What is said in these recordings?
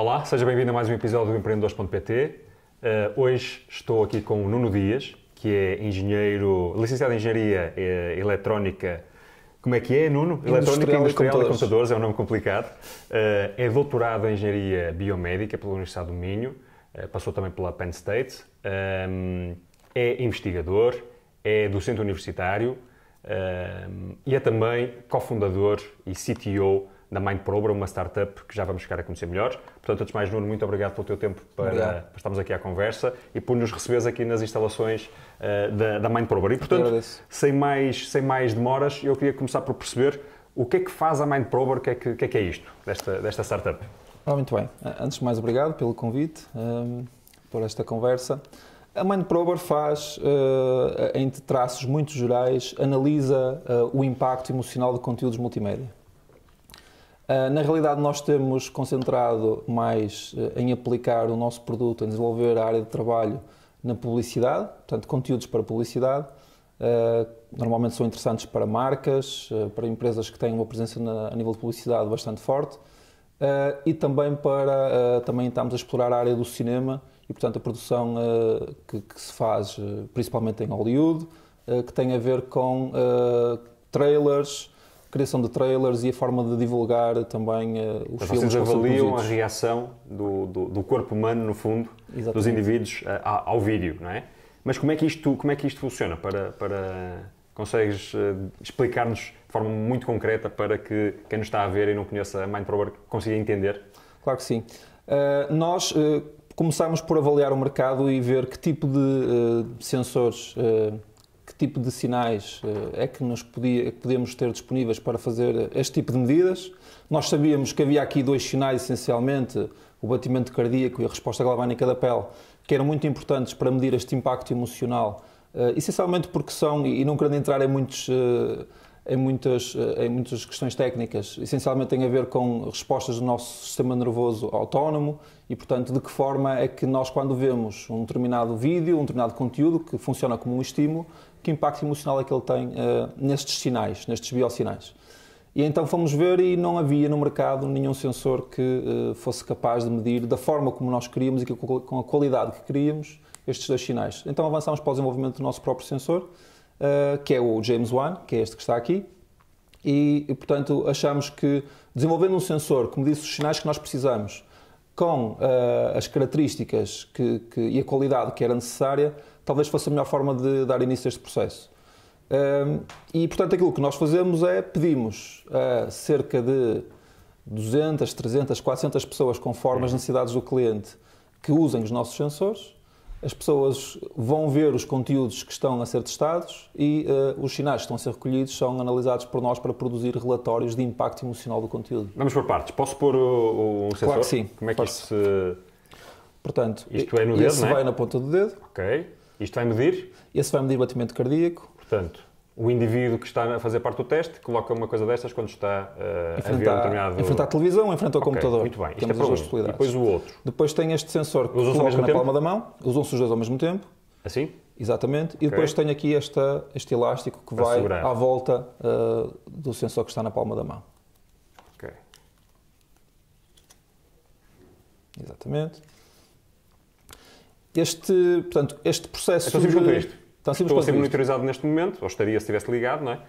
Olá, seja bem-vindo a mais um episódio do Empreendedores.pt. Uh, hoje estou aqui com o Nuno Dias, que é engenheiro, licenciado em Engenharia eh, Eletrónica. Como é que é, Nuno? Industrial Eletrónica Industrial, e, computadores. e Computadores, é um nome complicado. Uh, é doutorado em Engenharia Biomédica pela Universidade do Minho, uh, passou também pela Penn State. é investigador, é docente universitário e é também cofundador e CTO da Mindprober, uma startup que já vamos ficar a conhecer melhor. Portanto, antes mais, Nuno, muito obrigado pelo teu tempo para, para estarmos aqui à conversa e por nos receberes aqui nas instalações uh, da, da Mindprober. E, portanto, sem mais, sem mais demoras, eu queria começar por perceber o que é que faz a Mindprober, o que é que, que, é, que é isto, desta, desta startup? Ah, muito bem. Antes de mais, obrigado pelo convite, um, ehm, por esta conversa. A Mindprober faz, uh, entre traços muito gerais, analisa uh, o impacto emocional de conteúdos multimédia. Ah, na realidade, nós temos concentrado mais eh, em aplicar o nosso produto, em desenvolver a área de trabalho na publicidade, portanto, conteúdos para publicidade. Ah, normalmente são interessantes para marcas, ah, para empresas que têm uma presença na, a nível de publicidade bastante forte e também para. Também estamos a explorar a área do cinema e, portanto, a produção que, que se faz principalmente em Hollywood, que tem a ver com trailers criação de trailers e a forma de divulgar também uh, os Mas filmes. Vocês avaliam a reação do, do, do, corpo humano, no fundo, Exatamente. dos indivíduos uh, ao vídeo, não é? Mas como é que isto, como é que isto funciona? Para, para... Consegues uh, explicar-nos de forma muito concreta para que quem nos está a ver e não conheça a Mindprober consiga entender? Claro que sim. nós começámos por avaliar o mercado e ver que tipo de sensores tipo de sinais eh, é que nos podia, que podemos ter disponíveis para fazer este tipo de medidas. Nós sabíamos que havia aqui dois sinais, essencialmente, o batimento cardíaco e a resposta galvânica da pele, que eram muito importantes para medir este impacto emocional, eh, essencialmente porque são, e não querendo entrar em muitos eh, em muitas, eh, em muitas questões técnicas. Essencialmente tem a ver com respostas do nosso sistema nervoso autónomo e, portanto, de que forma é que nós, quando vemos um determinado vídeo, um determinado conteúdo que funciona como um estímulo, que impacto emocional é que ele tem uh, nestes sinais, nestes biosinais. E então fomos ver e não havia no mercado nenhum sensor que uh, fosse capaz de medir da forma como nós queríamos e com a qualidade que queríamos estes dois sinais. Então avançámos para o desenvolvimento do nosso próprio sensor, eh, que é o James Wan, que é este que está aqui, e, e, portanto achamos que desenvolvendo um sensor que medisse os sinais que nós precisamos com uh, as características que, que, e a qualidade que era necessária, talvez fosse a melhor forma de dar início a este processo. Um, ehm, e portanto aquilo que nós fazemos é pedimos a cerca de 200, 300, 400 pessoas conforme as necessidades do cliente que usem os nossos sensores as pessoas vão ver os conteúdos que estão a ser testados e uh, os sinais que estão a ser recolhidos são analisados por nós para produzir relatórios de impacto emocional do conteúdo. Vamos por partes. Posso pôr o, o sensor? Claro que sim. Como é que isto se... Portanto, isto é no dedo, esse não é? vai na ponta do dedo. Ok. Isto vai medir? Esse vai medir batimento cardíaco. Portanto o indivíduo que está a fazer parte do teste coloca uma coisa destas quando está uh, eh, enfrentar, a ver um determinado... Enfrentar a televisão, enfrenta o okay, computador. Muito bem, isto é para um. depois o outro. Depois tem este sensor que Usam coloca na tempo? palma da mão, usam-se os dois ao mesmo tempo. Assim? Exatamente. Okay. E depois tem aqui esta, este elástico que vai à volta uh, do sensor que está na palma da mão. Ok. Exatamente. Este, portanto, este processo... É de... isto? está Estou a ser monitorizado neste momento, ou estaria se estivesse ligado, não é? Um,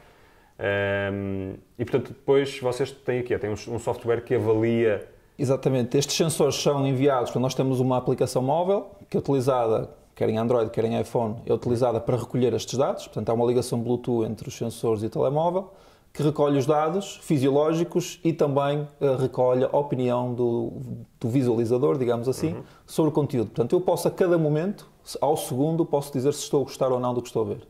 ehm, e portanto, depois vocês têm aqui, têm um, um software que avalia. Exatamente, estes sensores são enviados quando nós temos uma aplicação móvel que é utilizada, quer em Android, quer em iPhone, é utilizada para recolher estes dados. Portanto, há uma ligação Bluetooth entre os sensores e o telemóvel que recolhe os dados fisiológicos e também uh, recolhe a opinião do, do visualizador, digamos assim, uhum. sobre o conteúdo. Portanto, eu posso a cada momento, ao segundo, posso dizer se estou a gostar ou não do que estou a ver.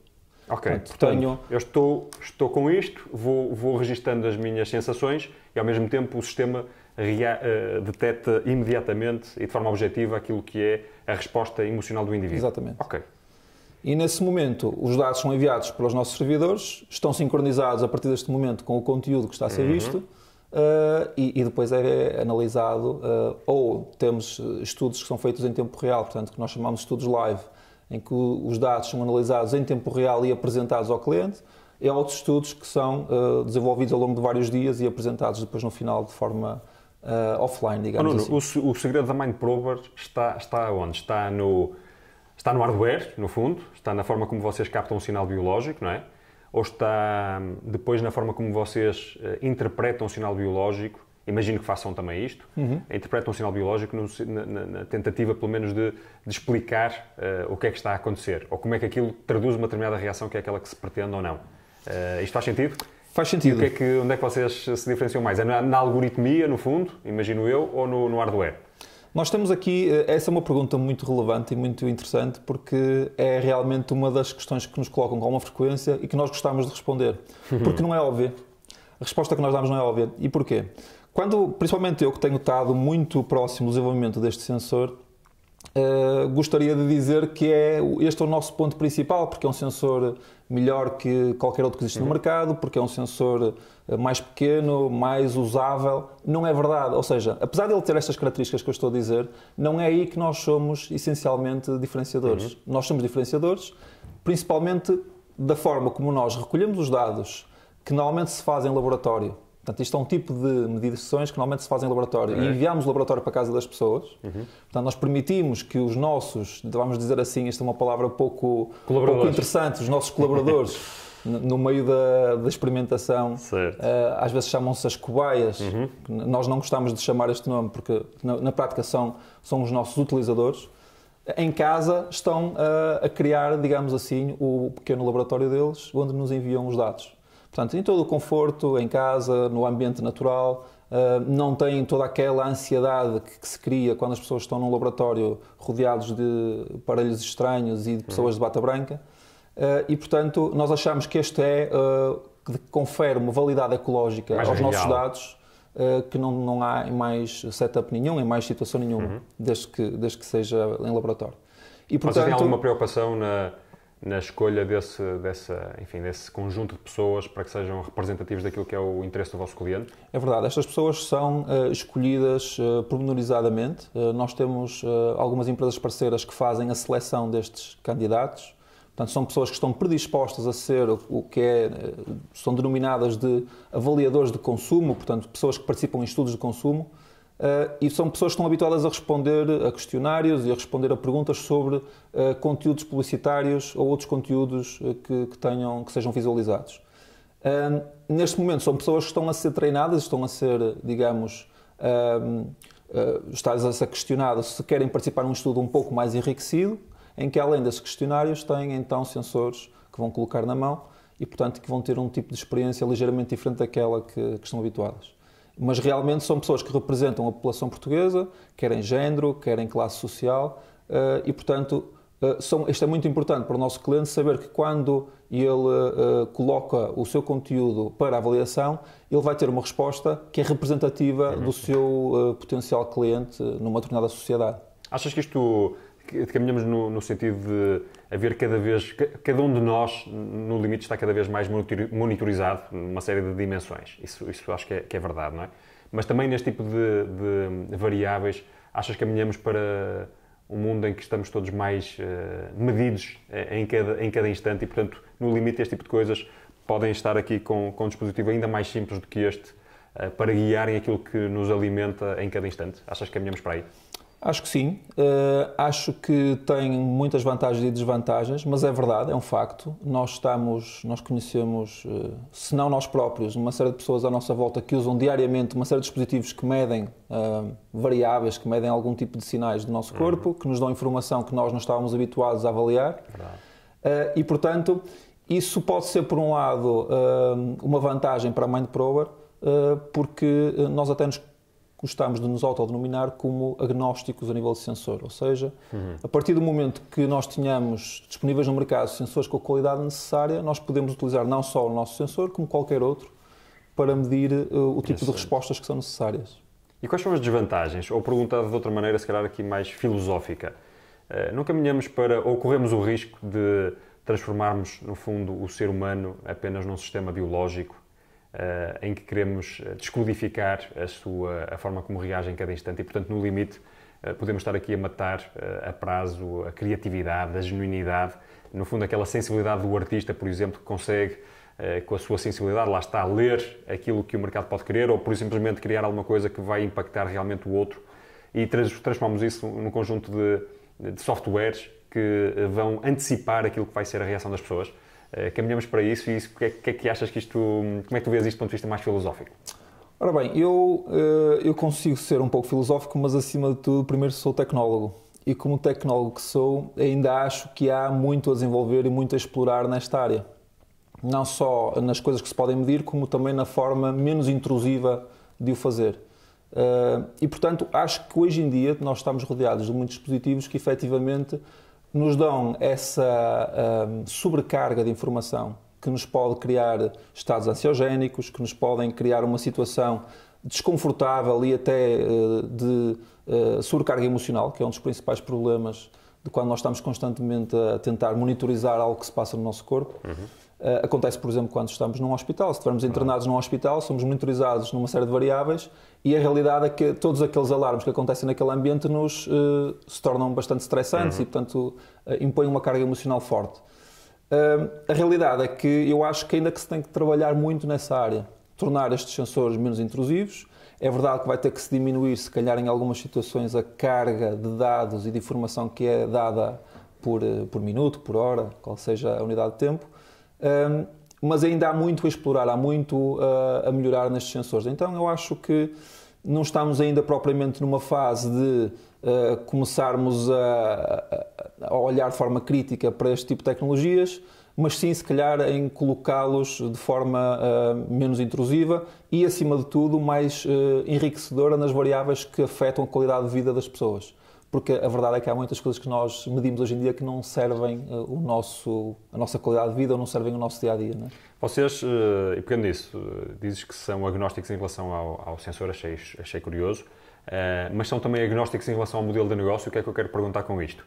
Ok, portanto, portanto tenho... eu estou, estou com isto, vou, vou registando as minhas sensações e ao mesmo tempo o sistema rea, uh, detecta imediatamente e de forma objetiva aquilo que é a resposta emocional do indivíduo. Exatamente. Ok, e nesse momento, os dados são enviados pelos nossos servidores, estão sincronizados a partir deste momento com o conteúdo que está a ser uhum. visto. Uh, e, e, depois é analisado, uh, ou temos eh, estudos que são feitos em tempo real, portanto, que nós chamamos de estudos live, em que os dados são analisados em tempo real e apresentados ao cliente, e há outros estudos que são uh, desenvolvidos ao longo de vários dias e apresentados depois no final de forma offline, digamos assim. O, o segredo da Mind está, está onde? Está no Está no hardware, no fundo, está na forma como vocês captam o sinal biológico, não é? Ou está hum, depois na forma como vocês eh, interpretam o sinal biológico, imagino que façam também isto, uhum. interpretam o sinal biológico no, na, na, tentativa, pelo menos, de, de explicar uh, o que é que está a acontecer, ou como é que aquilo traduz uma determinada reação, que é aquela que se pretende ou não. Uh, isto faz sentido? Faz sentido. Que é que, onde é que vocês se diferenciam mais? É na, na algoritmia, no fundo, imagino eu, ou no, no hardware? Nós temos aqui, eh, essa é uma pergunta muito relevante e muito interessante, porque é realmente uma das questões que nos colocam com uma frequência e que nós gostamos de responder, uhum. porque não é óbvia. A resposta que nós damos não é óbvia. E porquê? Quando, principalmente eu que tenho estado muito próximo do desenvolvimento deste sensor, Uh, gostaria de dizer que é, este é o nosso ponto principal, porque é um sensor melhor que qualquer outro que existe uhum. no mercado, porque é um sensor eh, mais pequeno, mais usável. Não é verdade. Ou seja, apesar de ele ter estas características que eu estou a dizer, não é aí que nós somos essencialmente diferenciadores. Uhum. Nós somos diferenciadores principalmente da forma como nós recolhemos os dados que normalmente se fazem em laboratório. Portanto, isto é um tipo de medições que normalmente se fazem em laboratório. E enviamos o laboratório para a casa das pessoas. Uhum. Portanto, nós permitimos que os nossos, vamos dizer assim, esta é uma palavra pouco, pouco interessante, os nossos colaboradores. no meio da, da experimentação. Eh, às vezes chamam-se as cobaias. Uhum. Nós não gostamos de chamar este nome porque, na, na prática, são, são os nossos utilizadores em casa estão a, eh, a, criar, digamos assim, o pequeno laboratório deles, onde nos enviam os dados. Portanto, em todo o conforto, em casa, no ambiente natural, eh, não têm toda aquela ansiedade que, que se cria quando as pessoas estão num laboratório rodeados de aparelhos estranhos e de uhum. pessoas uhum. de bata branca. Eh, e, portanto, nós achamos que este é, eh, que confere uma validade ecológica mais aos real. nossos dados eh, que não, não há em mais setup nenhum, em mais situação nenhuma, uhum. desde, que, desde que seja em laboratório. E, portanto, alguma preocupação na, na escolha desse, dessa, enfim, desse conjunto de pessoas para que sejam representativos daquilo que é o interesse do vosso cliente? É verdade, estas pessoas são uh, escolhidas uh, pormenorizadamente. Uh, nós temos uh, algumas empresas parceiras que fazem a seleção destes candidatos Portanto, são pessoas que estão predispostas a ser o que é, eh, são denominadas de avaliadores de consumo, portanto, pessoas que participam em estudos de consumo, eh, e são pessoas que estão habituadas a responder a questionários e a responder a perguntas sobre eh, conteúdos publicitários ou outros conteúdos que, que, tenham, que sejam visualizados. Neste momento, são pessoas que estão a ser treinadas, estão a ser, digamos, estás a ser questionadas se querem participar num estudo um pouco mais enriquecido em que além desses questionários têm então sensores que vão colocar na mão e, portanto, que vão ter um tipo de experiência ligeiramente diferente daquela que, que estão habituadas. Mas realmente são pessoas que representam a população portuguesa, querem género, querem classe social eh, e, portanto, eh, são, isto é muito importante para o nosso cliente saber que quando ele uh, coloca o seu conteúdo para avaliação, ele vai ter uma resposta que é representativa do uhum. seu uh, potencial cliente numa determinada sociedade. Achas que isto caminhamos no, no, sentido de haver cada vez, cada um de nós, no limite, está cada vez mais monitorizado numa série de dimensões. Isso, isso acho que é, que é verdade, não é? Mas também neste tipo de, de, variáveis, achas que caminhamos para um mundo em que estamos todos mais uh, medidos eh, em cada, em cada instante e, portanto, no limite, este tipo de coisas podem estar aqui com, com um dispositivo ainda mais simples do que este eh, para guiarem aquilo que nos alimenta em cada instante? Achas que caminhamos para aí? Acho que sim. Uh, acho que tem muitas vantagens e desvantagens, mas é verdade, é um facto. Nós estamos, nós conhecemos, uh, se não nós próprios, uma série de pessoas à nossa volta que usam diariamente uma série de dispositivos que medem uh, variáveis, que medem algum tipo de sinais do nosso uhum. corpo, uhum. que nos dão informação que nós não estávamos habituados a avaliar. e, portanto, isso pode ser, por um lado, uma vantagem para a MindProber porque nós até nos gostamos de nos autodenominar como agnósticos a nível de sensor, ou seja, uhum. a partir do momento que nós tenhamos disponíveis no mercado sensores com a qualidade necessária, nós podemos utilizar não só o nosso sensor, como qualquer outro, para medir uh, o tipo de respostas que são necessárias. E quais são as desvantagens? Ou perguntado de outra maneira, se calhar aqui mais filosófica, uh, não caminhamos para, ou corremos o risco de transformarmos, no fundo, o ser humano apenas num sistema biológico eh, em que queremos eh, descodificar a, sua, a forma como reage em cada instante e, portanto, no limite, eh, podemos estar aqui a matar a prazo a criatividade, a genuinidade, no fundo, aquela sensibilidade do artista, por exemplo, que consegue, com a sua sensibilidade, lá está, ler aquilo que o mercado pode querer ou, por simplesmente, criar alguma coisa que vai impactar realmente o outro e transformamos isso num conjunto de, de softwares que vão antecipar aquilo que vai ser a reação das pessoas. Eh, caminhamos para isso e isso, o é que, é, que, é, que achas que isto, como é que tu vês isto do ponto de vista mais filosófico? Ora bem, eu, eh, eu consigo ser um pouco filosófico, mas acima de tudo, primeiro sou tecnólogo. E como tecnólogo que sou, ainda acho que há muito a desenvolver e muito a explorar nesta área. Não só nas coisas que se podem medir, como também na forma menos intrusiva de o fazer. Eh, e portanto, acho que hoje em dia nós estamos rodeados de muitos dispositivos que efetivamente nos dão essa um, sobrecarga de informação que nos pode criar estados ansiogénicos, que nos podem criar uma situação desconfortável e até uh, de uh, sobrecarga emocional, que é um dos principais problemas de quando nós estamos constantemente a tentar monitorizar algo que se passa no nosso corpo. Uhum. Uh, acontece, por exemplo, quando estamos num hospital. Se estivermos uhum. internados num hospital, somos monitorizados numa série de variáveis e a realidade é que todos aqueles alarmes que acontecem naquele ambiente nos uh, se tornam bastante estressantes uhum. e, portanto, uh, impõem uma carga emocional forte. Uh, a realidade é que eu acho que ainda que se tem que trabalhar muito nessa área, tornar estes sensores menos intrusivos. É verdade que vai ter que se diminuir, se calhar, em algumas situações, a carga de dados e de informação que é dada por, por minuto, por hora, qual seja a unidade de tempo mas ainda há muito a explorar, há muito a, eh, a melhorar nestes sensores. Então eu acho que não estamos ainda propriamente numa fase de uh, começarmos a, a, olhar de forma crítica para este tipo de tecnologias, mas sim, se calhar, em colocá-los de forma uh, menos intrusiva e, acima de tudo, mais uh, enriquecedora nas variáveis que afetam a qualidade de vida das pessoas porque a verdade é que há muitas coisas que nós medimos hoje em dia que não servem eh, o nosso, a nossa qualidade de vida ou não servem o nosso dia a dia. É? Vocês, eh, e pegando nisso, eh, dizes que são agnósticos em relação ao, ao sensor, achei, achei curioso, mas são também agnósticos em relação ao modelo de negócio. O que é que eu quero perguntar com isto?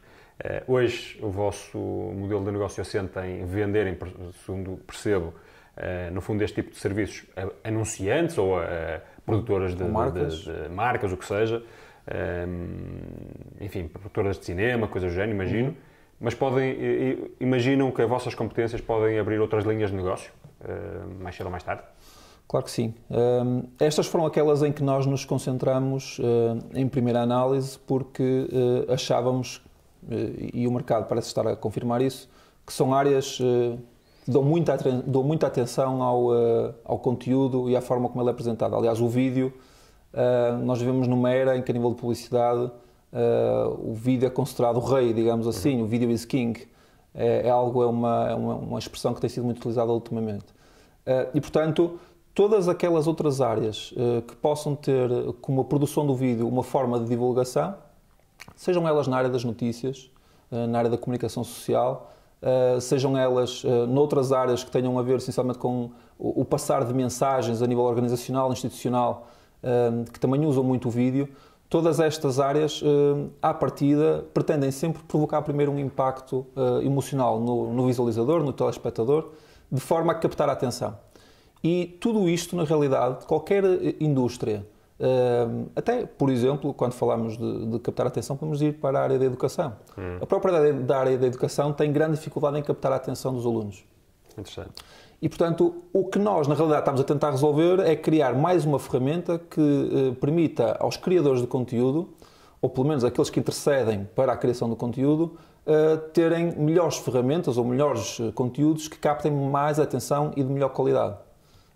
Hoje, o vosso modelo de negócio assenta em venderem, segundo percebo, no fundo, este tipo de serviços a anunciantes ou a produtoras de marcas. De, de, de marcas, o que seja enfim, produtoras de cinema, coisas do género, imagino. Uhum. Mas podem, imaginam que as vossas competências podem abrir outras linhas de negócio, mais cedo ou mais tarde? Claro que sim. estas foram aquelas em que nós nos concentramos em primeira análise porque eh, achávamos, eh, e o mercado parece estar a confirmar isso, que são áreas eh, que dão muita, dão muita atenção ao, ao conteúdo e à forma como ele é apresentado. Aliás, o vídeo Uh, nós vivemos numa era em que, a nível de publicidade, uh, o vídeo é considerado o rei, digamos assim, uhum. o vídeo is king. É, é algo, é uma, é uma, uma, expressão que tem sido muito utilizada ultimamente. Uh, e, portanto, todas aquelas outras áreas que possam ter, como a produção do vídeo, uma forma de divulgação, sejam elas na área das notícias, na área da comunicação social, sejam elas noutras áreas que tenham a ver, essencialmente, com o, o passar de mensagens a nível organizacional, institucional, Ehm, que também usam muito o vídeo, todas estas áreas, ehm, à partida, pretendem sempre provocar primeiro um impacto eh, emocional no visualizador, no telespectador, de forma a captar a atenção. E tudo isto, na realidade, qualquer eh, indústria, ehm, até, por exemplo, quando falamos de, de captar a atenção, podemos ir para a área da educação. Hum. A própria da, área da educação tem grande dificuldade em captar a atenção dos alunos. Interessante. E, portanto, o que nós, na realidade, estamos a tentar resolver é criar mais uma ferramenta que eh, permita aos criadores de conteúdo, ou pelo menos aqueles que intercedem para a criação do conteúdo, eh, terem melhores ferramentas ou melhores eh, conteúdos que captem mais atenção e de melhor qualidade.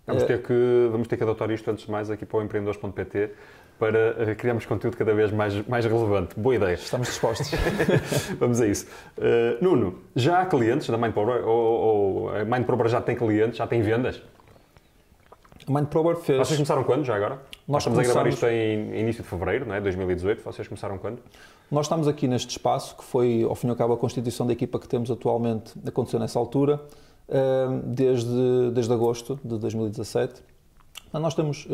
Vamos eh, ter, que, vamos ter que adotar isto antes de mais aqui para o empreendedores.pt para eh, criarmos conteúdo cada vez mais, mais relevante. Boa ideia. Estamos dispostos. Vamos a isso. Uh, Nuno, já há clientes da Mindprober? Ou, ou a Mindprober já tem clientes? Já tem vendas? A Mindprober fez... Vocês começaram quando, já agora? Nós, estamos começamos... a gravar isto em início de fevereiro, não é? 2018. Vocês começaram quando? Nós estamos aqui neste espaço, que foi, ao fim e ao cabo, a constituição da equipa que temos atualmente, aconteceu nessa altura, eh, desde, desde agosto de 2017. Nós temos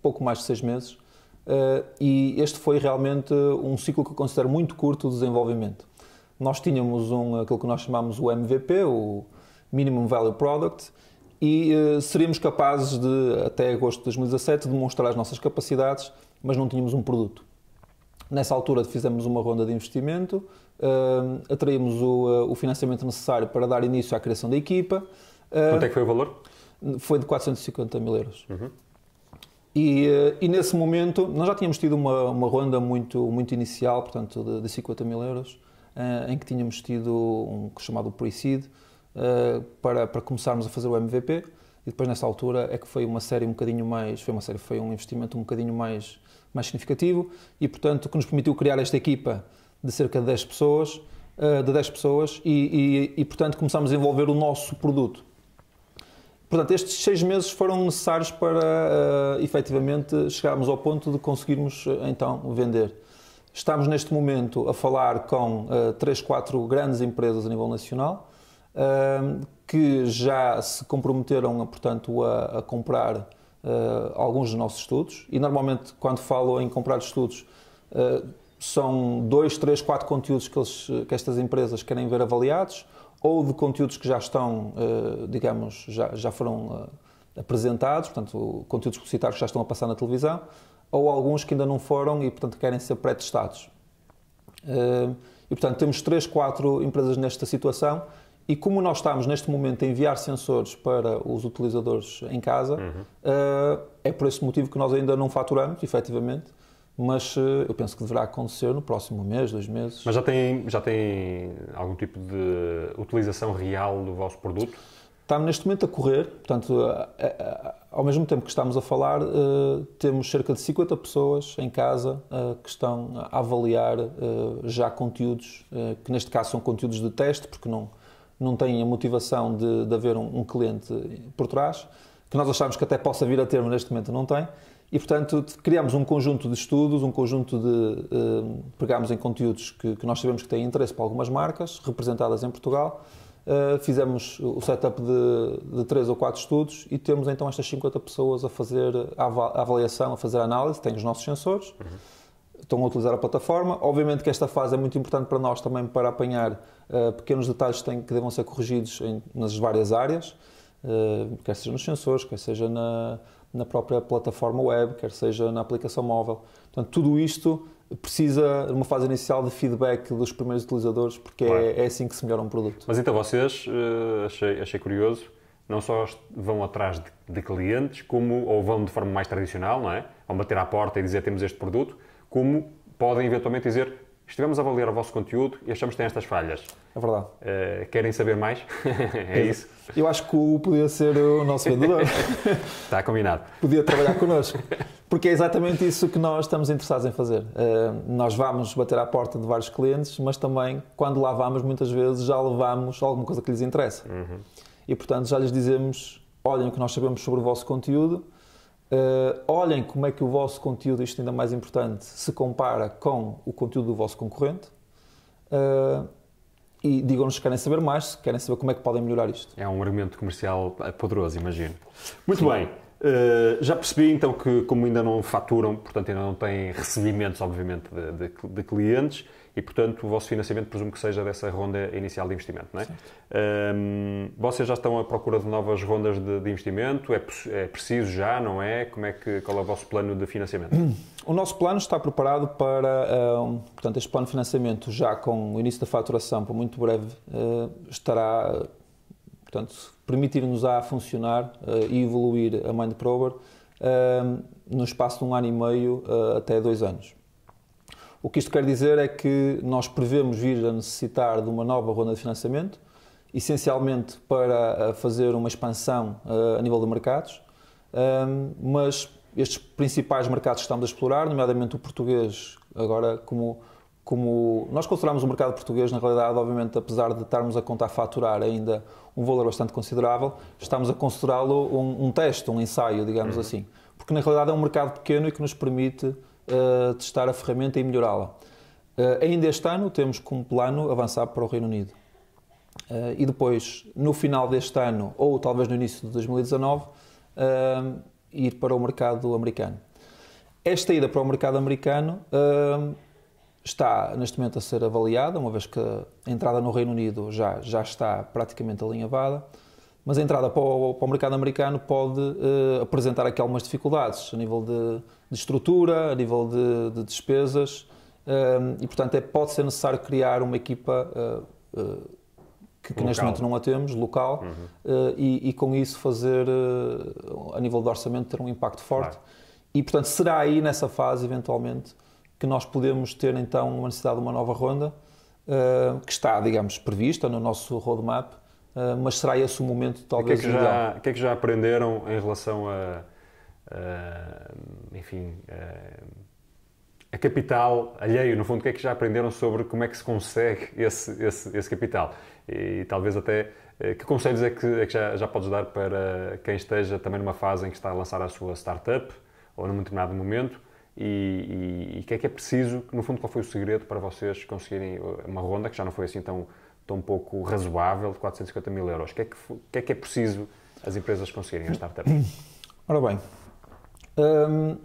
pouco mais de seis meses eh, e este foi realmente um ciclo que eu considero muito curto de desenvolvimento. Nós tínhamos um, aquilo que nós chamamos o MVP, o Minimum Value Product, e eh, seríamos capazes de, até agosto de 2017, demonstrar as nossas capacidades, mas não tínhamos um produto. Nessa altura fizemos uma ronda de investimento, eh, atraímos o, financiamento necessário para dar início à criação da equipa. Quanto é que foi o valor? Foi de 450 mil euros. Uhum. E, eh, e, nesse momento, nós já tínhamos tido uma, uma ronda muito, muito inicial, portanto, de, de 50 mil euros, eh, em que tínhamos tido um chamado pre-seed, eh, para, para começarmos a fazer o MVP. E depois, nessa altura, é que foi uma série um bocadinho mais. Foi uma série, foi um investimento um bocadinho mais, mais significativo e, portanto, que nos permitiu criar esta equipa de cerca de 10 pessoas, de 10 pessoas e, e, e portanto, começámos a envolver o nosso produto. Portanto, estes seis meses foram necessários para uh, efetivamente chegarmos ao ponto de conseguirmos eh, então vender. Estamos neste momento a falar com uh, três, quatro grandes empresas a nível nacional uh, que já se comprometeram, portanto, a, a comprar Uh, alguns dos nossos estudos e normalmente quando falo em comprar estudos uh, são dois, três, quatro conteúdos que, eles, que estas empresas querem ver avaliados ou de conteúdos que já estão, eh, digamos, já, já foram eh, apresentados, portanto, conteúdos publicitários que já estão a passar na televisão, ou alguns que ainda não foram e, portanto, querem ser pré-testados. Eh, e, portanto, temos 3, 4 empresas nesta situação e como nós estamos neste momento a enviar sensores para os utilizadores em casa, uhum. é por esse motivo que nós ainda não faturamos, efetivamente, mas eh, eu penso que deverá acontecer no próximo mês, dois meses. Mas já tem, já tem algum tipo de utilização real do vosso produto? Está neste momento a correr, portanto, eh, eh, ao mesmo tempo que estamos a falar, temos cerca de 50 pessoas em casa que estão a avaliar já conteúdos, que neste caso são conteúdos de teste, porque não, não têm a motivação de, de haver um, cliente por trás, que nós achamos que até possa vir a termo, neste momento não tem. E, portanto, criámos um conjunto de estudos, um conjunto de. Ehm, pegámos em conteúdos que, que, nós sabemos que têm interesse para algumas marcas representadas em Portugal, uh, fizemos o setup de, de três ou quatro estudos e temos então estas 50 pessoas a fazer a avaliação, a fazer a análise, têm os nossos sensores, uhum. estão a utilizar a plataforma. Obviamente que esta fase é muito importante para nós também para apanhar uh, pequenos detalhes que, têm, que devam ser corrigidos em, nas várias áreas, eh, quer seja nos sensores, quer seja na na própria plataforma web, quer seja na aplicação móvel. Portanto, tudo isto precisa, numa fase inicial, de feedback dos primeiros utilizadores, porque é, é, assim que se melhora um produto. Mas então vocês, eh, achei, achei curioso, não só vão atrás de, de, clientes, como, ou vão de forma mais tradicional, não é? Vão bater à porta e dizer temos este produto, como podem eventualmente dizer estivemos a avaliar o vosso conteúdo e achamos que tem estas falhas. É verdade. Uh, querem saber mais? é isso. Eu acho que o podia ser o nosso vendedor. Está combinado. Podia trabalhar connosco. Porque é exatamente isso que nós estamos interessados em fazer. Uh, nós vamos bater à porta de vários clientes, mas também, quando lá vamos, muitas vezes já levamos alguma coisa que lhes interessa. Uhum. E, portanto, já lhes dizemos, olhem o que nós sabemos sobre o vosso conteúdo, Uh, olhem como é que o vosso conteúdo, isto ainda mais importante, se compara com o conteúdo do vosso concorrente. Uh, e digam-nos se querem saber mais, se querem saber como é que podem melhorar isto. É um argumento comercial poderoso, imagino. Muito Sim. bem. Uh, já percebi então que, como ainda não faturam, portanto ainda não têm recebimentos, obviamente, de, de, de clientes, e, portanto, o vosso financiamento presumo que seja dessa ronda inicial de investimento, não é? Um, vocês já estão à procura de novas rondas de, de investimento? É, é, preciso já, não é? Como é que, qual é o vosso plano de financiamento? Hum. O nosso plano está preparado para, um, portanto, este plano de financiamento já com o início da faturação, por muito breve, uh, estará, portanto, permitir-nos a funcionar uh, e evoluir a Mind uh, no espaço de um ano e meio eh, até dois anos. O que isto quer dizer é que nós prevemos vir a necessitar de uma nova ronda de financiamento, essencialmente para eh, fazer uma expansão eh, a nível de mercados, ehm, mas estes principais mercados que estamos a explorar, nomeadamente o português, agora como, como nós consideramos o mercado português, na realidade, obviamente, apesar de estarmos a contar faturar ainda um valor bastante considerável, estamos a considerá-lo um, um, teste, um ensaio, digamos uhum. assim. Porque na realidade é um mercado pequeno e que nos permite eh, testar a ferramenta e melhorá-la. Uh, ainda este ano temos como plano avançar para o Reino Unido. Uh, e depois, no final deste ano, ou talvez no início de 2019, uh, ir para o mercado americano. Esta ida para o mercado americano uh, está neste momento a ser avaliada, uma vez que a entrada no Reino Unido já, já está praticamente alinhavada mas a entrada para o, para o mercado americano pode uh, apresentar aqui algumas dificuldades, a nível de, de estrutura, a nível de, de despesas, um, ehm, e portanto é, pode ser necessário criar uma equipa uh, uh, que, que neste momento não a temos, local, uhum. e, e, com isso fazer, a nível de orçamento, ter um impacto forte. Claro. E portanto será aí nessa fase, eventualmente, que nós podemos ter então uma necessidade de uma nova ronda, que está, digamos, prevista no nosso roadmap ah, mas será esse o momento talvez. O que, é que já, o que é que já aprenderam em relação a, a enfim, a, a, capital alheio? No fundo, o que é que já aprenderam sobre como é que se consegue esse, esse, esse capital? E, talvez até eh, que conselhos é que, é que já, já podes dar para quem esteja também numa fase em que está a lançar a sua startup ou num determinado momento? E o que é que é preciso? No fundo, qual foi o segredo para vocês conseguirem eh, uma ronda que já não foi assim tão tão pouco razoável de 450 mil euros. O que, é que, que, é que é preciso as empresas conseguirem a startup? Ora bem, hum,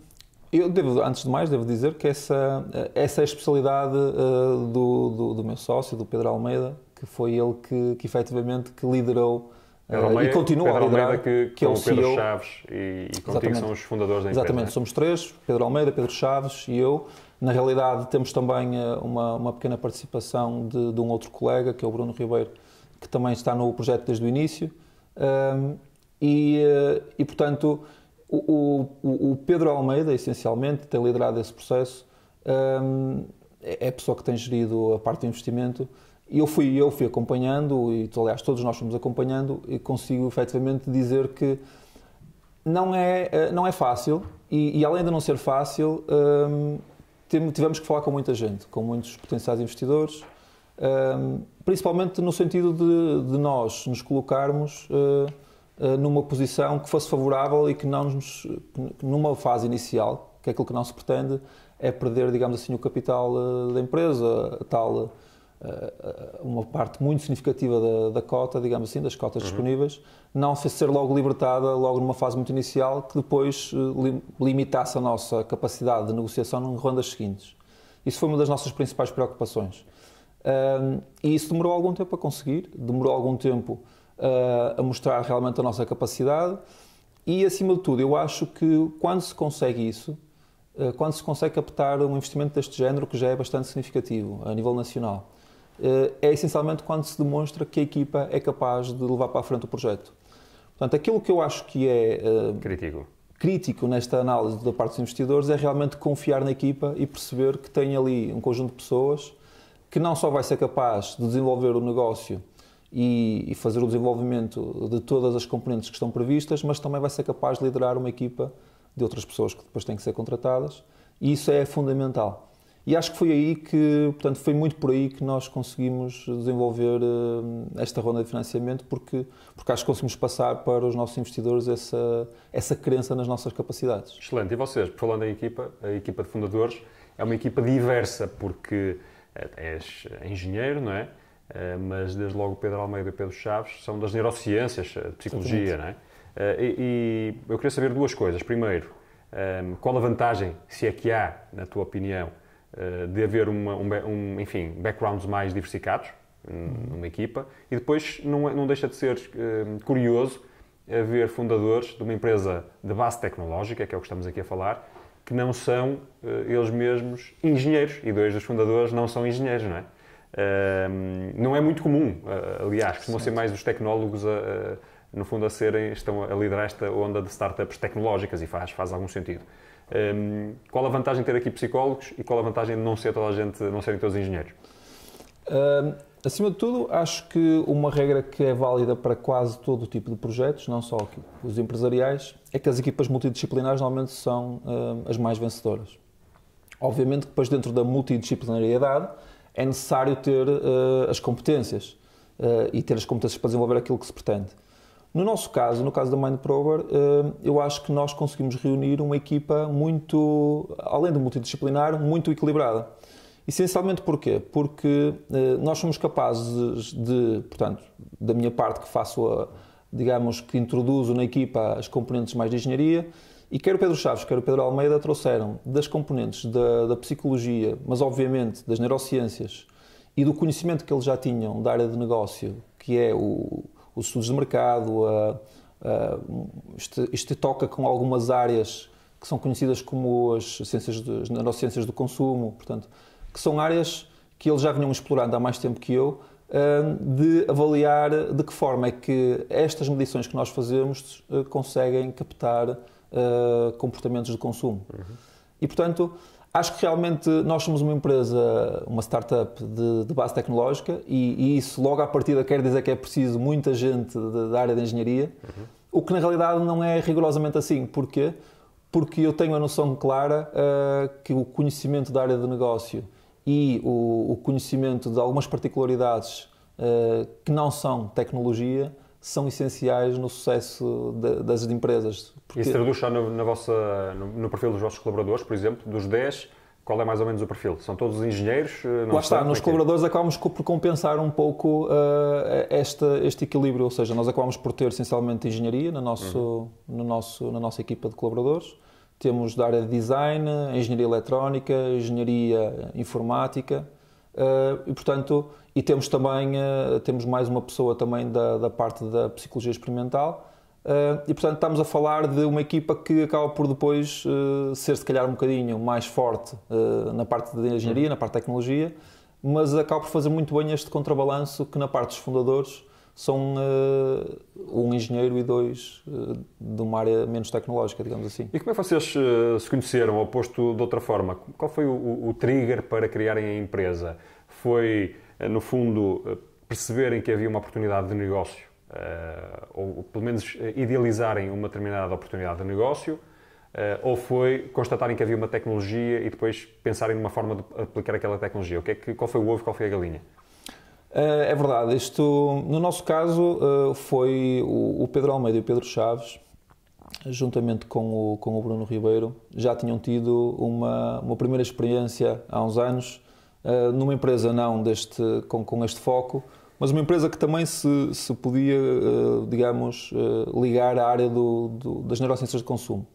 eu devo, antes de mais, devo dizer que essa, essa é a especialidade uh, do, do, do, meu sócio, do Pedro Almeida, que foi ele que, que efetivamente que liderou eh, Almeida, e continua Pedro a liderar, Almeida que, que é o Pedro CEO. Chaves e, e contigo Exatamente. são os fundadores da empresa. Exatamente, né? somos três, Pedro Almeida, Pedro Chaves e eu. Na realidade, temos também eh, uma, uma pequena participação de, de, um outro colega, que é o Bruno Ribeiro, que também está no projeto desde o início. e, eh, e, portanto, o, o, o, Pedro Almeida, essencialmente, tem liderado esse processo, é, é a pessoa que tem gerido a parte do investimento. E eu fui, eu fui acompanhando, e aliás, todos nós fomos acompanhando, e consigo efetivamente dizer que não é, eh, não é fácil, e, e além de não ser fácil, tivemos que falar com muita gente, com muitos potenciais investidores, principalmente no sentido de, de nós nos colocarmos eh, eh, numa posição que fosse favorável e que não nos, numa fase inicial, que é aquilo que não se pretende, é perder, digamos assim, o capital eh, da empresa, tal eh, uma parte muito significativa da, da, cota, digamos assim, das cotas uhum. disponíveis, não se ser logo libertada, logo numa fase muito inicial, que depois eh, li, limitasse a nossa capacidade de negociação em rondas seguintes. Isso foi uma das nossas principais preocupações. Um, e isso demorou algum tempo a conseguir, demorou algum tempo uh, a mostrar realmente a nossa capacidade, e acima de tudo, eu acho que quando se consegue isso, uh, quando se consegue captar um investimento deste género, que já é bastante significativo a nível nacional, eh, é essencialmente quando se demonstra que a equipa é capaz de levar para a frente o projeto. Portanto, aquilo que eu acho que é eh, crítico. crítico nesta análise da parte dos investidores é realmente confiar na equipa e perceber que tem ali um conjunto de pessoas que não só vai ser capaz de desenvolver o negócio e, fazer o desenvolvimento de todas as componentes que estão previstas, mas também vai ser capaz de liderar uma equipa de outras pessoas que depois têm que ser contratadas. E isso é fundamental. E acho que foi aí que, portanto, foi muito por aí que nós conseguimos desenvolver eh, esta ronda de financiamento, porque, porque acho que conseguimos passar para os nossos investidores essa, essa crença nas nossas capacidades. Excelente. E vocês, falando em equipa, a equipa de fundadores é uma equipa diversa, porque eh, és engenheiro, não é? Eh, mas desde logo Pedro Almeida e Pedro Chaves são das neurociências, de psicologia, Exatamente. não é? E, e eu queria saber duas coisas. Primeiro, qual a vantagem, se é que há, na tua opinião, eh, de haver uma, um, um, enfim, backgrounds mais diversificados uhum. numa equipa e depois não, é, não deixa de ser eh, curioso haver fundadores de uma empresa de base tecnológica, que é o que estamos aqui a falar, que não são eh, eles mesmos engenheiros e dois dos fundadores não são engenheiros, não é? Ehm, não é muito comum, aliás, costumam ser mais os tecnólogos a, no fundo a serem, estão a liderar esta onda de startups tecnológicas e faz, faz algum sentido. Um, ehm, qual a vantagem de ter aqui psicólogos e qual a vantagem de não ser toda a gente, não serem todos engenheiros? Um, ehm, acima de tudo, acho que uma regra que é válida para quase todo o tipo de projetos, não só aqui, os empresariais, é que as equipas multidisciplinares normalmente são um, ehm, as mais vencedoras. Obviamente que depois dentro da multidisciplinariedade é necessário ter uh, as competências uh, e ter as competências para desenvolver aquilo que se pretende. No nosso caso, no caso da MindProber, eh, eu acho que nós conseguimos reunir uma equipa muito, além de multidisciplinar, muito equilibrada. Essencialmente porquê? Porque eh, nós somos capazes de, portanto, da minha parte que faço, a, digamos, que introduzo na equipa as componentes mais de engenharia, e quer o Pedro Chaves, quer o Pedro Almeida trouxeram das componentes da, da psicologia, mas obviamente das neurociências e do conhecimento que eles já tinham da área de negócio, que é o, os estudos de mercado, a, a, isto, toca com algumas áreas que são conhecidas como as ciências de, as neurociências do consumo, portanto, que são áreas que eles já vinham explorando há mais tempo que eu, hum, de avaliar de que forma é que estas medições que nós fazemos eh, conseguem captar eh, comportamentos de consumo. Uhum. E, portanto, Acho que realmente nós somos uma empresa, uma startup de, de base tecnológica e, e, isso logo à partida quer dizer que é preciso muita gente da área de engenharia, uhum. o que na realidade não é rigorosamente assim. Porquê? Porque eu tenho a noção clara uh, que o conhecimento da área de negócio e o, o conhecimento de algumas particularidades uh, que não são tecnologia são essenciais no sucesso de, das empresas. Porque... Isso traduz se no, na vossa, no, no, perfil dos vossos colaboradores, por exemplo, dos 10, qual é mais ou menos o perfil? São todos engenheiros? Eh, não Lá está, nos colaboradores é? acabamos por compensar um pouco uh, esta, este equilíbrio, ou seja, nós acabamos por ter essencialmente engenharia no nosso, uhum. no nosso, na nossa equipa de colaboradores, temos da área de design, engenharia eletrónica, engenharia informática uh, e, portanto, e temos também eh, temos mais uma pessoa também da, da parte da psicologia experimental. Eh, e portanto estamos a falar de uma equipa que acaba por depois eh, ser se calhar um bocadinho mais forte na parte da engenharia, uhum. na parte da tecnologia, mas acaba por fazer muito bem este contrabalanço que na parte dos fundadores são um engenheiro e dois de uma área menos tecnológica, digamos assim. E como é que vocês se conheceram, ou posto de outra forma? Qual foi o, o, trigger para criarem a empresa? Foi eh, no fundo, eh, perceberem que havia uma oportunidade de negócio, eh, ou pelo menos idealizarem uma determinada oportunidade de negócio, ou foi constatarem que havia uma tecnologia e depois pensarem numa forma de aplicar aquela tecnologia? O que é que, qual foi o ovo, qual foi a galinha? É verdade, isto no nosso caso foi o Pedro Almeida e o Pedro Chaves, juntamente com o, com o Bruno Ribeiro, já tinham tido uma, uma primeira experiência há uns anos eh, numa empresa não deste, com, com este foco, mas uma empresa que também se, se podia, eh, digamos, eh, ligar à área do, do, das neurociências de consumo.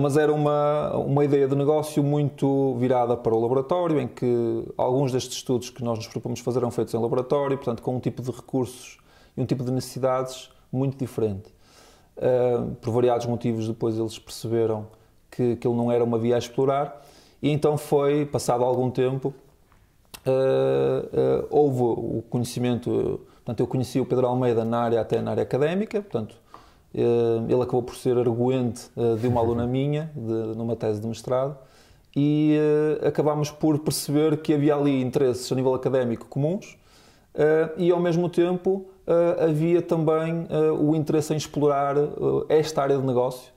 Mas era uma, uma ideia de negócio muito virada para o laboratório, em que alguns destes estudos que nós nos propomos fazer eram feitos em laboratório, portanto, com um tipo de recursos e um tipo de necessidades muito diferente. Por variados motivos, depois eles perceberam que aquilo não era uma via a explorar, e então foi, passado algum tempo, uh, houve o conhecimento, portanto, eu conheci o Pedro Almeida na área, até na área académica, portanto, uh, ele acabou por ser arguente de uma aluna minha, de, numa tese de mestrado, e acabámos por perceber que havia ali interesses a nível académico comuns e, ao mesmo tempo, havia também o interesse em explorar esta área de negócio,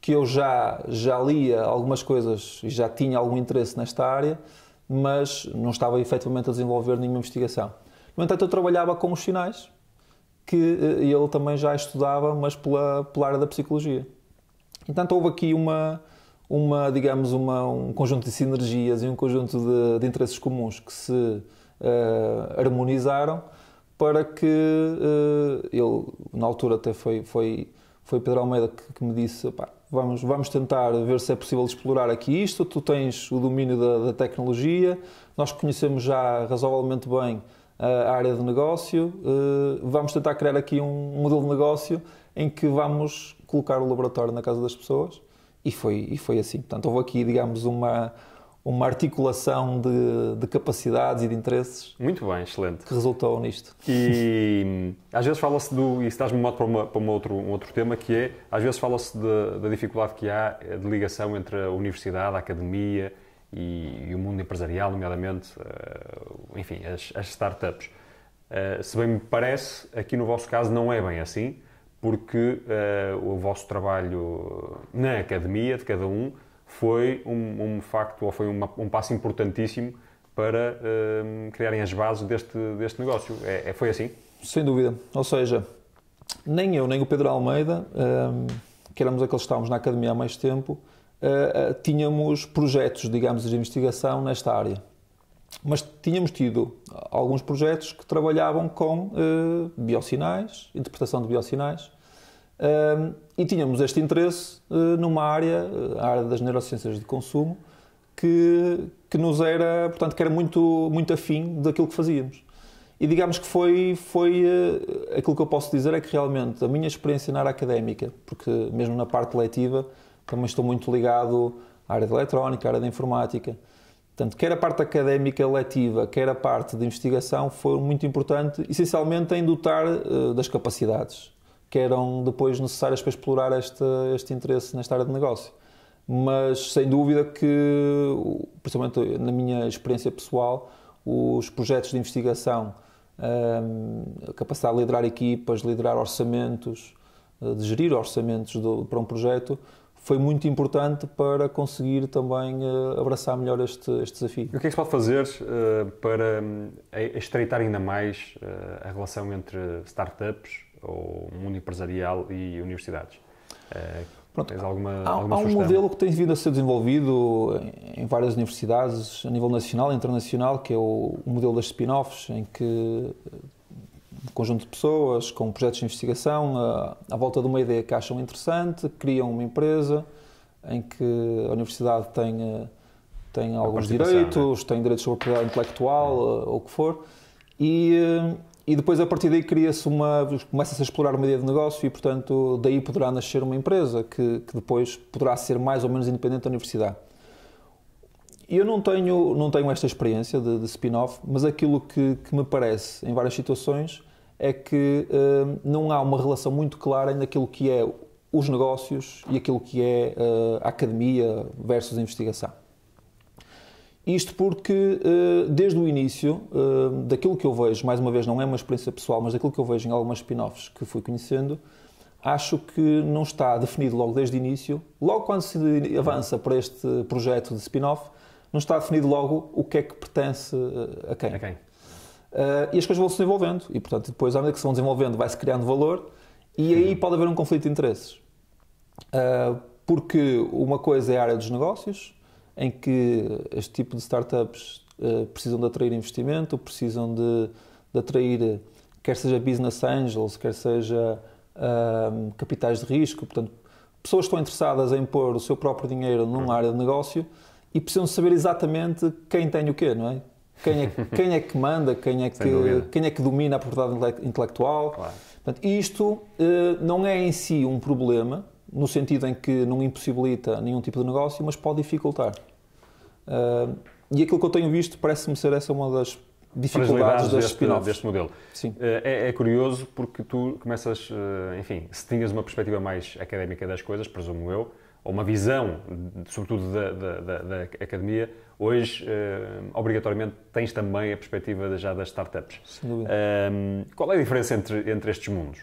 que eu já, já lia algumas coisas e já tinha algum interesse nesta área, mas não estava efetivamente a desenvolver nenhuma investigação. No entanto, eu trabalhava com os sinais, que eh, ele também já estudava, mas pela, pela área da psicologia. Então, houve aqui uma, uma digamos, uma, um conjunto de sinergias e um conjunto de, de interesses comuns que se uh, harmonizaram para que uh, ele, na altura até foi, foi, foi Pedro Almeida que, que me disse, pá, Vamos, vamos tentar ver se é possível explorar aqui isto. Tu tens o domínio da, da tecnologia, nós conhecemos já razoavelmente bem eh, a área de negócio. Eh, vamos tentar criar aqui um modelo de negócio em que vamos colocar o laboratório na casa das pessoas. E foi, e foi assim. Portanto, houve aqui, digamos, uma, uma articulação de, de, capacidades e de interesses. Muito bem, excelente. Que resultou nisto. E hum, às vezes fala-se do. E estás-me modo para, uma, para uma outro, um outro tema, que é. Às vezes fala-se da dificuldade que há de ligação entre a universidade, a academia e, e o mundo empresarial, nomeadamente, uh, enfim, as, as startups. Uh, se bem me parece, aqui no vosso caso não é bem assim, porque uh, o vosso trabalho na academia de cada um foi um, um facto, ou foi uma, um passo importantíssimo para um, ehm, criarem as bases deste, deste negócio. É, é, foi assim? Sem dúvida. Ou seja, nem eu, nem o Pedro Almeida, um, ehm, que éramos aqueles que estávamos na academia há mais tempo, uh, tínhamos projetos, digamos, de investigação nesta área. Mas tínhamos tido alguns projetos que trabalhavam com uh, eh, biocinais, interpretação de biocinais, um, e tínhamos este interesse eh, numa área, eh, a área das neurociências de consumo, que, que nos era, portanto, que era muito, muito afim daquilo que fazíamos. E digamos que foi, foi eh, aquilo que eu posso dizer é que realmente a minha experiência na área académica, porque mesmo na parte letiva também estou muito ligado à área de eletrónica, à área da informática. Portanto, quer a parte académica letiva, quer a parte de investigação, foi muito importante, essencialmente em dotar das capacidades que eram depois necessárias para explorar este, este interesse nesta área de negócio. Mas sem dúvida que, principalmente na minha experiência pessoal, os projetos de investigação, hum, a capacidade de liderar equipas, liderar orçamentos, eh, de gerir orçamentos do, para um projeto, foi muito importante para conseguir também eh, abraçar melhor este, este desafio. E o que é que se pode fazer eh, para hum, estreitar ainda mais a relação entre startups ou mundo empresarial e universidades. Eh, Pronto, alguma, há, alguma há, um modelo que tem vindo a ser desenvolvido em várias universidades, a nível nacional e internacional, que é o, o modelo das spin-offs, em que eh, um conjunto de pessoas com projetos de investigação à, eh, à volta de uma ideia que acham interessante, criam uma empresa em que a universidade tem, tem alguns direitos, é? tem direitos sobre propriedade intelectual, é. ou o que for, e e depois a partir daí cria-se uma começa-se a explorar uma ideia de negócio e portanto daí poderá nascer uma empresa que, que, depois poderá ser mais ou menos independente da universidade eu não tenho não tenho esta experiência de, de spin-off mas aquilo que, que, me parece em várias situações é que eh, não há uma relação muito clara naquilo que é os negócios e aquilo que é eh, a academia versus a investigação isto porque, eh, desde o início, eh, daquilo que eu vejo, mais uma vez, não é uma experiência pessoal, mas daquilo que eu vejo em algumas spin-offs que fui conhecendo, acho que não está definido logo desde o início, logo quando se avança para este projeto de spin-off, não está definido logo o que é que pertence eh, a quem. A quem? e as coisas vão se desenvolvendo, e portanto, depois, à medida que se vão desenvolvendo, vai-se criando valor, e aí uhum. pode haver um conflito de interesses. porque uma coisa é a área dos negócios, em que este tipo de startups eh, precisam de atrair investimento, precisam de, de, atrair, quer seja business angels, quer seja capitais de risco, portanto, pessoas estão interessadas em pôr o seu próprio dinheiro numa uhum. área de negócio e precisam saber exatamente quem tem o quê, não é? Quem é, quem é que manda, quem é que, quem é que domina a propriedade intelectual. Claro. Portanto, isto uh, não é em si um problema, no sentido em que não impossibilita nenhum tipo de negócio, mas pode dificultar. Uh, e aquilo que eu tenho visto parece-me ser essa uma das dificuldades das deste, deste modelo. Sim. Ah, é, é, curioso porque tu começas, ah, enfim, se tinhas uma perspectiva mais académica das coisas, presumo eu, ou uma visão, sobretudo da, da, da, da academia, hoje, obrigatoriamente, tens também a perspectiva já das startups. Sem dúvida. qual é a diferença entre, entre estes mundos?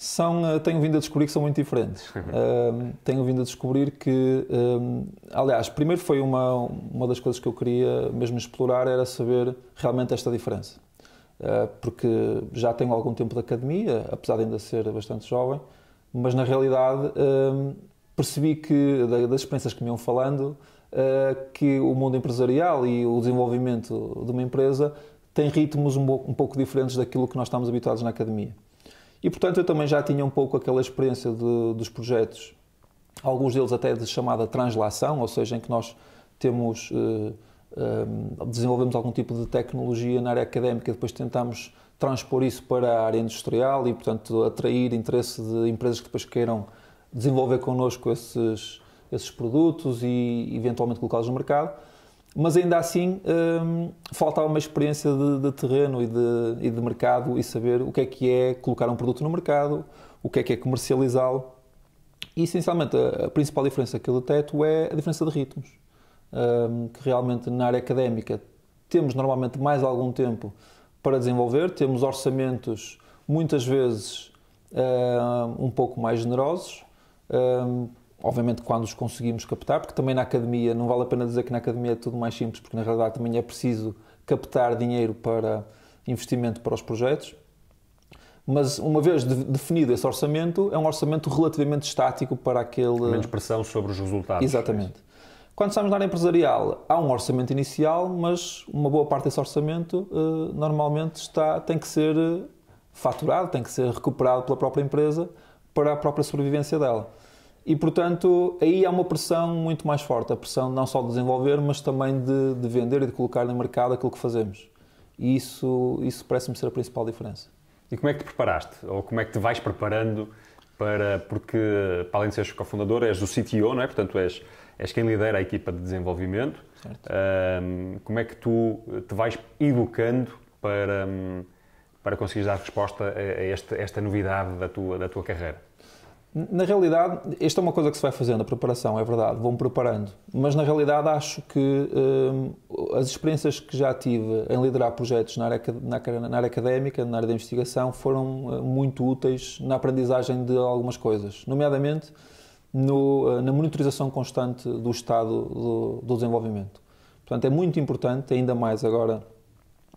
são, eh, tenho vindo a descobrir que são muito diferentes. um, uhum. eh, tenho vindo a descobrir que, um, eh, aliás, primeiro foi uma, uma das coisas que eu queria mesmo explorar era saber realmente esta diferença. Uh, porque já tenho algum tempo de academia, apesar de ainda ser bastante jovem, mas na realidade um, percebi que, das experiências que me iam falando, uh, que o mundo empresarial e o desenvolvimento de uma empresa tem ritmos um, um pouco diferentes daquilo que nós estamos habituados na academia. E, portanto, eu também já tinha um pouco aquela experiência de, dos projetos, alguns deles até de chamada translação, ou seja, em que nós temos, eh, eh, desenvolvemos algum tipo de tecnologia na área académica, depois tentamos transpor isso para a área industrial e, portanto, atrair interesse de empresas que depois queiram desenvolver connosco esses, esses produtos e, eventualmente, colocá-los no mercado mas ainda assim um, faltava uma experiência de, de terreno e de, e de, mercado e saber o que é que é colocar um produto no mercado, o que é que é comercializá-lo. E essencialmente a, a principal diferença que eu deteto é a diferença de ritmos, um, que realmente na área académica temos normalmente mais algum tempo para desenvolver, temos orçamentos muitas vezes hum, um pouco mais generosos, hum, obviamente quando os conseguimos captar, porque também na academia, não vale a pena dizer que na academia é tudo mais simples, porque na realidade também é preciso captar dinheiro para investimento para os projetos. Mas uma vez de, definido esse orçamento, é um orçamento relativamente estático para aquele. Menos pressão sobre os resultados. Exatamente. Quando estamos na área empresarial, há um orçamento inicial, mas uma boa parte desse orçamento eh, normalmente está, tem que ser eh, faturado, tem que ser recuperado pela própria empresa para a própria sobrevivência dela. E, portanto, aí há uma pressão muito mais forte, a pressão não só de desenvolver, mas também de, de vender e de colocar no mercado aquilo que fazemos. E isso, isso parece-me ser a principal diferença. E como é que te preparaste? Ou como é que te vais preparando para... Porque, para além de seres cofundador, és o CTO, não é? Portanto, és, és quem lidera a equipa de desenvolvimento. Um, como é que tu te vais educando para, para conseguires dar resposta a esta, esta novidade da tua, da tua carreira? Na realidade, esta é uma coisa que se vai fazendo, a preparação, é verdade, vou-me preparando. Mas na realidade, acho que hum, as experiências que já tive em liderar projetos na área, na, na área académica, na área da investigação, foram eh, muito úteis na aprendizagem de algumas coisas, nomeadamente no, eh, na monitorização constante do estado do, do, desenvolvimento. Portanto, é muito importante, ainda mais agora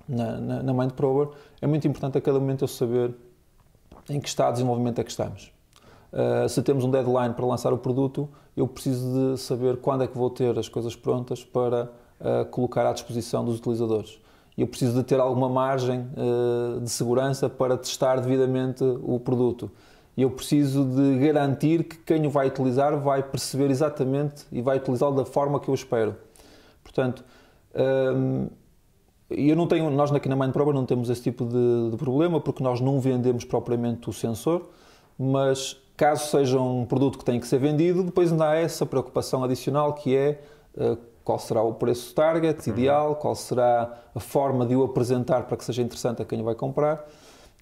na, na, na Mindprober, é muito importante a cada momento eu saber em que estado de desenvolvimento é que estamos. Eh, se temos um deadline para lançar o produto, eu preciso de saber quando é que vou ter as coisas prontas para uh, colocar à disposição dos utilizadores. Eu preciso de ter alguma margem uh, de segurança para testar devidamente o produto. Eu preciso de garantir que quem o vai utilizar vai perceber exatamente e vai utilizá-lo da forma que eu espero. Portanto, ehm, eu não tenho, nós aqui na prova não temos esse tipo de, de problema porque nós não vendemos propriamente o sensor, mas Caso seja um produto que tem que ser vendido, depois ainda há essa preocupação adicional que é eh, qual será o preço target uhum. ideal, qual será a forma de o apresentar para que seja interessante a quem vai comprar.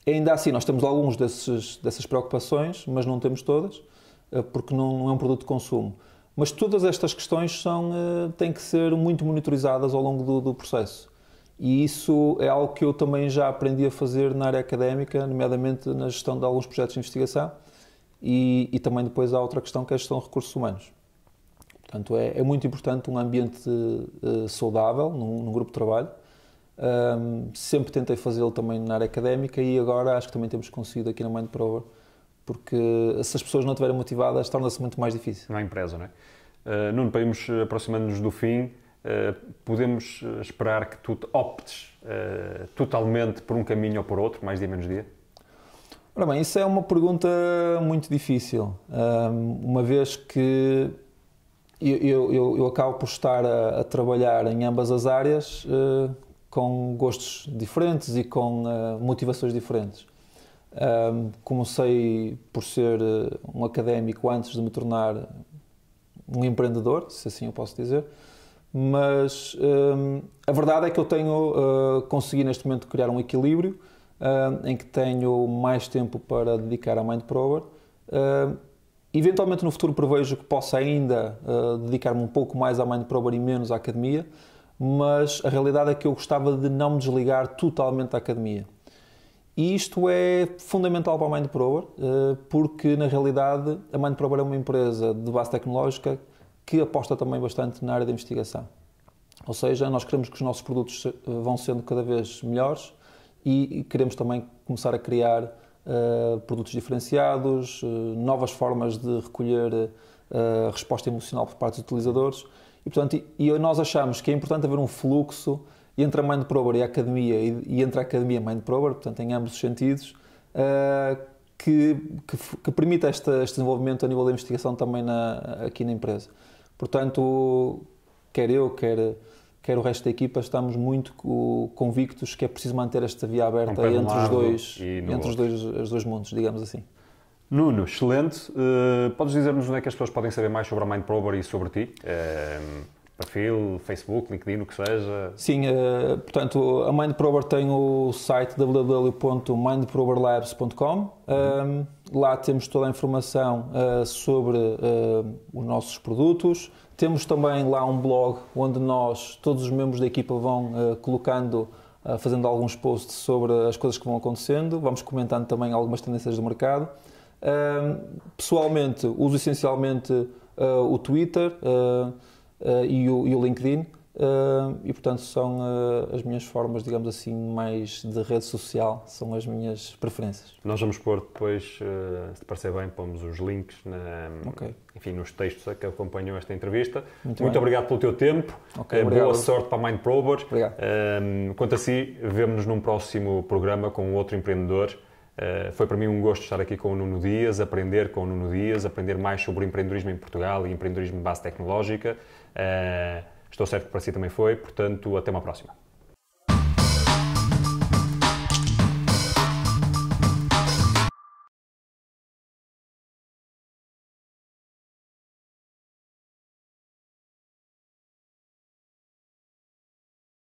Ainda assim, nós temos alguns desses, dessas preocupações, mas não temos todas, eh, porque não é um produto de consumo. Mas todas estas questões são, eh, têm que ser muito monitorizadas ao longo do, do, processo. E isso é algo que eu também já aprendi a fazer na área académica, nomeadamente na gestão de alguns projetos de investigação, e, e também depois há outra questão que é a gestão de recursos humanos. Portanto, é, é muito importante um ambiente uh, saudável num, num, grupo de trabalho. Um, sempre tentei fazê-lo também na área académica e agora acho que também temos conseguido aqui na Prover, porque se as pessoas não estiverem motivadas, torna-se muito mais difícil. Na empresa, não é? Uh, Nuno, para irmos eh, aproximando-nos do fim, Uh, podemos esperar que tu optes uh, totalmente por um caminho ou por outro, mais dia menos dia? Ora bem, isso é uma pergunta muito difícil, uma vez que eu, eu, eu acabo por estar a, a, trabalhar em ambas as áreas eh, com gostos diferentes e com eh, motivações diferentes. Comecei por ser eh, um académico antes de me tornar um empreendedor, se assim eu posso dizer, mas a verdade é que eu tenho conseguido neste momento criar um equilíbrio uh, em que tenho mais tempo para dedicar à MindProber. Uh, eventualmente no futuro prevejo que possa ainda ah, dedicar-me um pouco mais à MindProber e menos à academia, mas a realidade é que eu gostava de não me desligar totalmente da academia. E isto é fundamental para a MindProber, ah, porque na realidade a MindProber é uma empresa de base tecnológica que aposta também bastante na área da investigação. Ou seja, nós queremos que os nossos produtos vão sendo cada vez melhores, e queremos também começar a criar uh, produtos diferenciados, uh, novas formas de recolher uh, resposta emocional por parte dos utilizadores. E, portanto, e, e nós achamos que é importante haver um fluxo entre a Mind e a academia, e, e entre a academia e a Mind portanto, em ambos os sentidos, que, que, que, permita este, este, desenvolvimento a nível da investigação também na, aqui na empresa. Portanto, quer eu, quer quer o resto da equipa, estamos muito convictos que é preciso manter esta via aberta um entre, os dois, entre os dois, os dois mundos, digamos assim. Nuno, excelente. Uh, podes dizer-nos onde é que as pessoas podem saber mais sobre a Mind Prober e sobre ti? Uh, perfil, Facebook, LinkedIn, o que seja? Sim, eh, portanto, a MindProber tem o site www.mindproberlabs.com. Uhum. lá temos toda a informação eh, sobre eh, os nossos produtos. Temos também lá um blog onde nós, todos os membros da equipa, vão colocando, fazendo alguns posts sobre as coisas que vão acontecendo. Vamos comentando também algumas tendências do mercado. Ehm, pessoalmente, uso essencialmente o Twitter. Eh, e o, e, o, LinkedIn. Eh, e portanto são eh, as minhas formas, digamos assim, mais de rede social, são as minhas preferências. Nós vamos pôr depois, se te parecer bem, pomos os links na, okay. enfim, nos textos que acompanham esta entrevista. Muito, Muito obrigado pelo teu tempo, okay, boa obrigado. sorte para a Mind Probers. Obrigado. Ehm, quanto a si, vemo-nos num próximo programa com outro empreendedor. Uh, foi para mim um gosto estar aqui com o Nuno Dias, aprender com o Nuno Dias, aprender mais sobre empreendedorismo em Portugal e empreendedorismo de base tecnológica. Eh, estou certo que para si também foi, portanto, até uma próxima.